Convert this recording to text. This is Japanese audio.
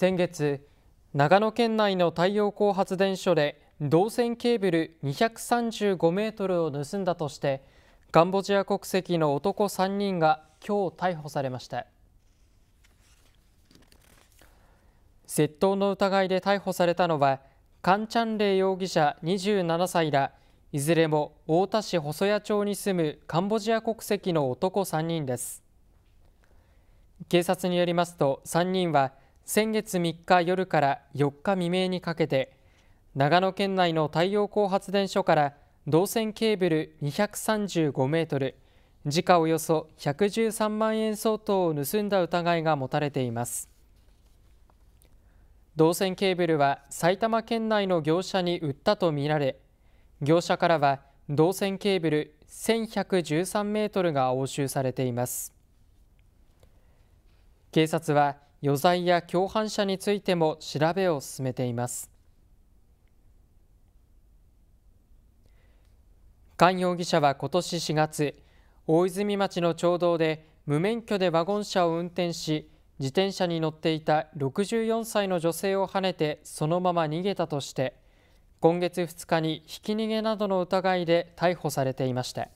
先月、長野県内の太陽光発電所で銅線ケーブル235メートルを盗んだとして、カンボジア国籍の男3人が今日逮捕されました。窃盗の疑いで逮捕されたのは、カンチャンレイ容疑者27歳ら、いずれも太田市細谷町に住むカンボジア国籍の男3人です。警察によりますと、3人は、先月3日夜から4日未明にかけて長野県内の太陽光発電所から銅線ケーブル235メートル時価およそ113万円相当を盗んだ疑いが持たれています銅線ケーブルは埼玉県内の業者に売ったとみられ業者からは銅線ケーブル1113メートルが押収されています警察は余罪や共犯者についても調べを進めています菅容疑者は今年4月大泉町の町道で無免許でワゴン車を運転し自転車に乗っていた64歳の女性をはねてそのまま逃げたとして今月2日にひき逃げなどの疑いで逮捕されていました。